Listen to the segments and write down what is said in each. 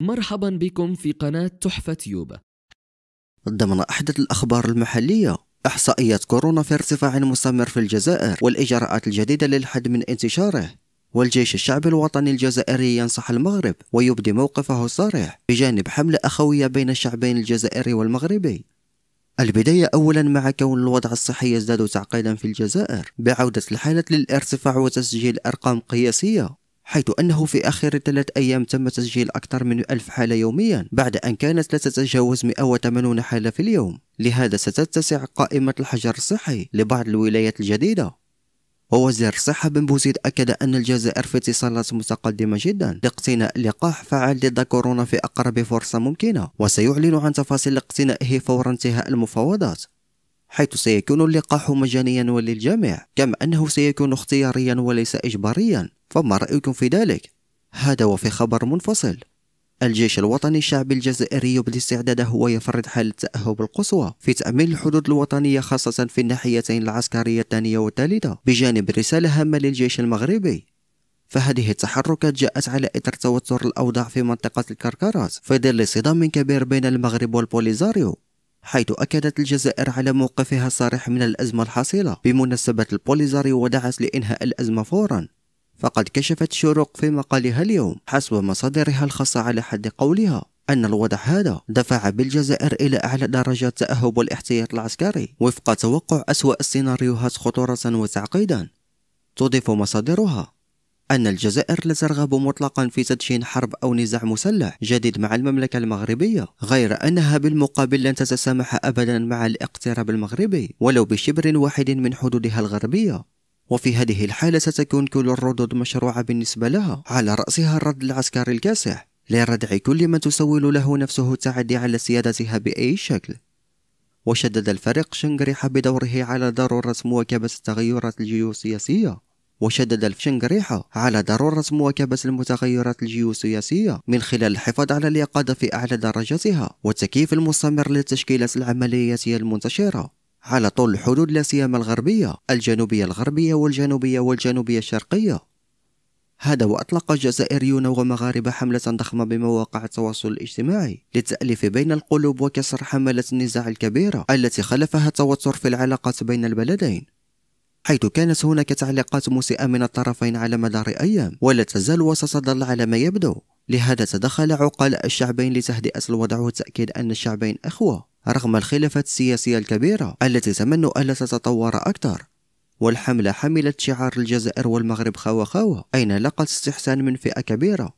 مرحبا بكم في قناة تحفة يوبا ضمن أحدث الأخبار المحلية إحصائيات كورونا في ارتفاع مستمر في الجزائر والإجراءات الجديدة للحد من انتشاره والجيش الشعبي الوطني الجزائري ينصح المغرب ويبدي موقفه الصريح بجانب حملة أخوية بين الشعبين الجزائري والمغربي البداية أولا مع كون الوضع الصحي يزداد تعقيدا في الجزائر بعودة الحالة للارتفاع وتسجيل أرقام قياسية حيث أنه في آخر ثلاث أيام تم تسجيل أكثر من ألف حالة يوميا بعد أن كانت لا تتجاوز 180 حالة في اليوم لهذا ستتسع قائمة الحجر الصحي لبعض الولايات الجديدة ووزير الصحة بن بوزيد أكد أن الجزائر في اتصالات متقدمة جدا لاقتناء لقاح فعال ضد كورونا في أقرب فرصة ممكنة وسيعلن عن تفاصيل اقتنائه فور انتهاء المفاوضات حيث سيكون اللقاح مجانيا وللجميع كما أنه سيكون اختياريا وليس إجباريا فما رأيكم في ذلك؟ هذا وفي خبر منفصل الجيش الوطني الشعبي الجزائري يبدي استعداده ويفرض حالة التأهب القصوى في تأمين الحدود الوطنية خاصة في الناحيتين العسكرية الثانية والثالثة بجانب رسالة هامة للجيش المغربي فهذه التحركات جاءت على إثر توتر الأوضاع في منطقة الكركراس في ظل صدام كبير بين المغرب والبوليزاريو حيث أكدت الجزائر على موقفها الصريح من الأزمة الحاصلة بمناسبة البوليزاريو ودعت لإنهاء الأزمة فورا فقد كشفت شروق في مقالها اليوم حسب مصادرها الخاصة على حد قولها أن الوضع هذا دفع بالجزائر إلى أعلى درجات تأهب والاحتياط العسكري وفق توقع أسوأ السيناريوهات خطورة وتعقيدا تضيف مصادرها أن الجزائر لا ترغب مطلقا في تدشين حرب أو نزاع مسلح جديد مع المملكة المغربية غير أنها بالمقابل لن تتسامح أبدا مع الاقتراب المغربي ولو بشبر واحد من حدودها الغربية وفي هذه الحالة ستكون كل الردود مشروعة بالنسبة لها على رأسها الرد العسكري الكاسح لردع كل من تسول له نفسه التعدي على سيادتها بأي شكل وشدد الفريق شنغريحة بدوره على ضرورة مواكبة التغيرات الجيوسياسية وشدد الشنقريحة على ضرورة مواكبة المتغيرات الجيوسياسية من خلال الحفاظ على اليقظة في أعلى درجاتها والتكييف المستمر للتشكيلات العملياتية المنتشرة على طول الحدود لا سيما الغربية، الجنوبية الغربية والجنوبية والجنوبية الشرقية. هذا وأطلق الجزائريون ومغاربة حملة ضخمة بمواقع التواصل الاجتماعي للتأليف بين القلوب وكسر حملة النزاع الكبيرة التي خلفها التوتر في العلاقات بين البلدين. حيث كانت هناك تعليقات مسيئة من الطرفين على مدار أيام ولا تزال وستظل على ما يبدو لهذا تدخل عقلاء الشعبين لتهدئة الوضع والتأكيد أن الشعبين أخوة رغم الخلافات السياسية الكبيرة التي تمنوا ألا تتطور أكثر والحملة حملت شعار الجزائر والمغرب خاوة خاوة أين لقت استحسان من فئة كبيرة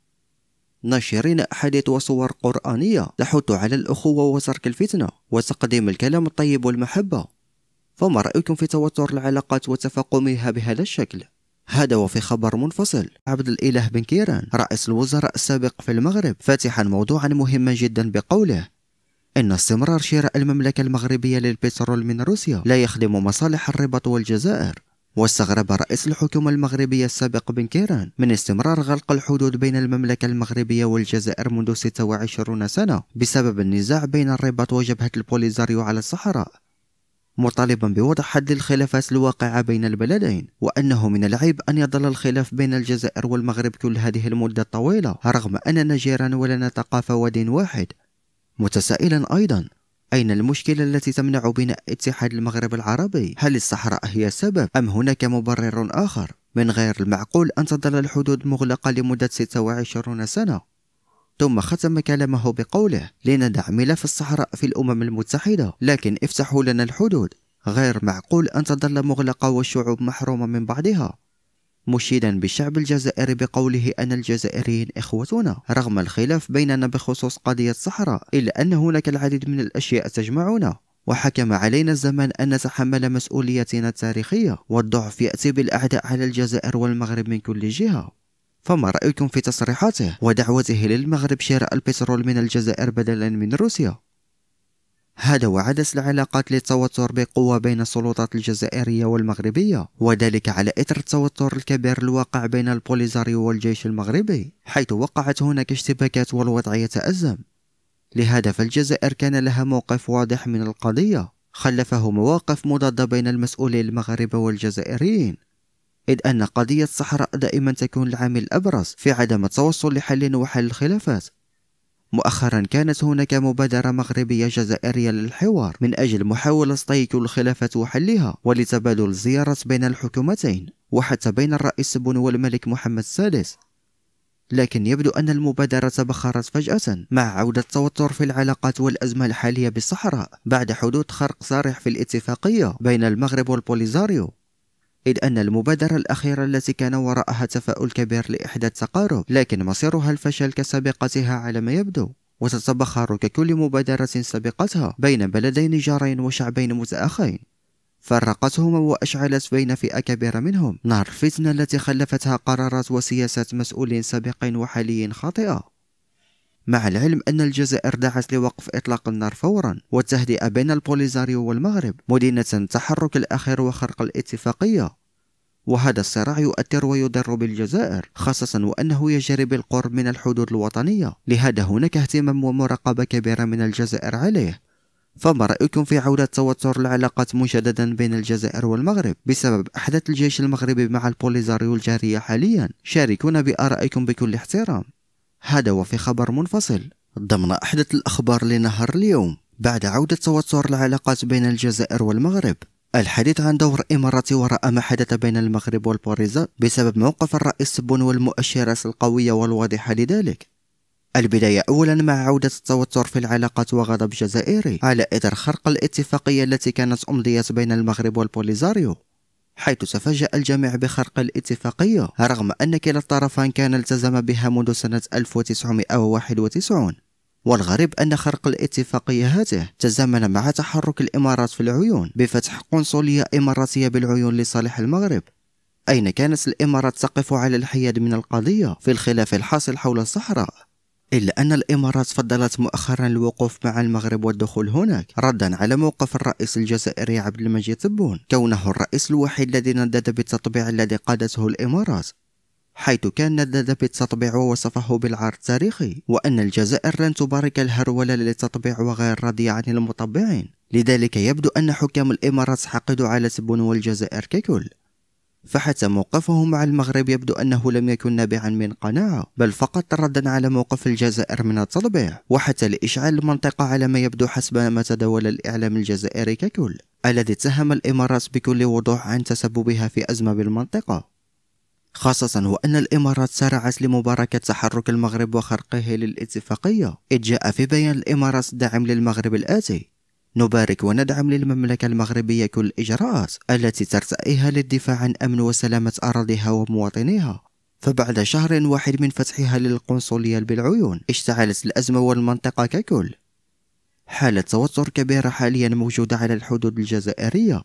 ناشرين أحاديث وصور قرآنية تحث على الأخوة وترك الفتنة وتقديم الكلام الطيب والمحبة فما رأيكم في توتر العلاقات وتفاقمها بهذا الشكل؟ هذا وفي خبر منفصل عبد الإله بن كيران رئيس الوزراء السابق في المغرب فاتحا موضوعا مهما جدا بقوله إن استمرار شراء المملكة المغربية للبترول من روسيا لا يخدم مصالح الرباط والجزائر واستغرب رئيس الحكومة المغربية السابق بن كيران من استمرار غلق الحدود بين المملكة المغربية والجزائر منذ 26 سنة بسبب النزاع بين الرباط وجبهة البوليزاريو على الصحراء مطالبا بوضع حد للخلافات الواقعة بين البلدين وأنه من العيب أن يظل الخلاف بين الجزائر والمغرب كل هذه المدة الطويلة رغم أننا جيران ولنا ثقافة ودين واحد متسائلا أيضا أين المشكلة التي تمنع بناء اتحاد المغرب العربي؟ هل الصحراء هي السبب أم هناك مبرر آخر؟ من غير المعقول أن تظل الحدود مغلقة لمدة 26 سنة ثم ختم كلامه بقوله لندع ملف الصحراء في الأمم المتحدة لكن افتحوا لنا الحدود غير معقول أن تظل مغلقة والشعوب محرومة من بعضها مشيدا بالشعب الجزائري بقوله أن الجزائريين إخوتنا رغم الخلاف بيننا بخصوص قضية الصحراء إلا أن هناك العديد من الأشياء تجمعنا وحكم علينا الزمان أن نتحمل مسؤوليتنا التاريخية والضعف يأتي بالأعداء على الجزائر والمغرب من كل جهة فما رأيكم في تصريحاته ودعوته للمغرب شراء البترول من الجزائر بدلا من روسيا؟ هذا وعدس العلاقات للتوتر بقوة بين السلطات الجزائرية والمغربية وذلك على إثر التوتر الكبير الواقع بين البوليزاريو والجيش المغربي حيث وقعت هناك اشتباكات والوضع يتأزم لهذا فالجزائر كان لها موقف واضح من القضية خلفه مواقف مضادة بين المسؤولين المغاربة والجزائريين إذ أن قضية الصحراء دائما تكون العامل الأبرز في عدم التوصل لحل وحل الخلافات مؤخرا كانت هناك مبادرة مغربية جزائرية للحوار من أجل محاولة تطيك الخلافات وحلها ولتبادل الزيارات بين الحكومتين وحتى بين الرئيس بن والملك محمد السادس لكن يبدو أن المبادرة تبخرت فجأة مع عودة التوتر في العلاقات والأزمة الحالية بالصحراء بعد حدوث خرق صريح في الاتفاقية بين المغرب والبوليزاريو إذ أن المبادرة الأخيرة التي كان وراءها تفاؤل كبير لإحداث تقارب لكن مصيرها الفشل كسابقتها على ما يبدو وتتبخر ككل مبادرة سبقتها بين بلدين جارين وشعبين متأخين فرقتهما وأشعلت بين فئة كبيرة منهم نار الفتنة التي خلفتها قرارات وسياسات مسؤولين سابقين وحاليين خاطئة مع العلم أن الجزائر دعت لوقف إطلاق النار فورا والتهدئة بين البوليزاريو والمغرب مدينة التحرك الأخير وخرق الاتفاقية وهذا الصراع يؤثر ويضر بالجزائر خاصة وأنه يجري بالقرب من الحدود الوطنية لهذا هناك اهتمام ومراقبة كبيرة من الجزائر عليه فما رأيكم في عودة توتر العلاقات مجددا بين الجزائر والمغرب بسبب أحداث الجيش المغربي مع البوليزاريو الجارية حاليا شاركونا بآرائكم بكل احترام هذا وفي خبر منفصل ضمن أحدث الأخبار لنهار اليوم بعد عودة توتر العلاقات بين الجزائر والمغرب الحديث عن دور إماراتي وراء ما حدث بين المغرب والباريزا بسبب موقف الرئيس بون والمؤشرات القوية والواضحة لذلك البداية أولا مع عودة التوتر في العلاقات وغضب جزائري على إثر خرق الاتفاقية التي كانت أمضيت بين المغرب والبوليزاريو حيث تفاجأ الجميع بخرق الاتفاقية رغم أن كلا الطرفان كان التزم بها منذ سنة 1991 والغريب أن خرق الاتفاقية هاته تزامن مع تحرك الإمارات في العيون بفتح قنصلية إماراتية بالعيون لصالح المغرب أين كانت الإمارات تقف على الحياد من القضية في الخلاف الحاصل حول الصحراء إلا أن الإمارات فضلت مؤخرا الوقوف مع المغرب والدخول هناك ردا على موقف الرئيس الجزائري عبد المجيد تبون كونه الرئيس الوحيد الذي ندد بالتطبيع الذي قادته الإمارات حيث كان ندد بالتطبيع ووصفه بالعار التاريخي وأن الجزائر لن تبارك الهرولة للتطبيع وغير راضية عن المطبعين لذلك يبدو أن حكام الإمارات حقدوا على تبون والجزائر ككل فحتى موقفه مع المغرب يبدو أنه لم يكن نابعا من قناعة بل فقط ردا على موقف الجزائر من التطبيع وحتى لإشعال المنطقة على ما يبدو حسب ما تداول الإعلام الجزائري ككل الذي اتهم الإمارات بكل وضوح عن تسببها في أزمة بالمنطقة خاصة وأن الإمارات سارعت لمباركة تحرك المغرب وخرقه للاتفاقية إذ جاء في بيان الإمارات الداعم للمغرب الآتي نبارك وندعم للمملكة المغربية كل الإجراءات التي ترتأيها للدفاع عن أمن وسلامة أراضيها ومواطنيها فبعد شهر واحد من فتحها للقنصلية بالعيون اشتعلت الأزمة والمنطقة ككل حالة توتر كبيرة حاليا موجودة على الحدود الجزائرية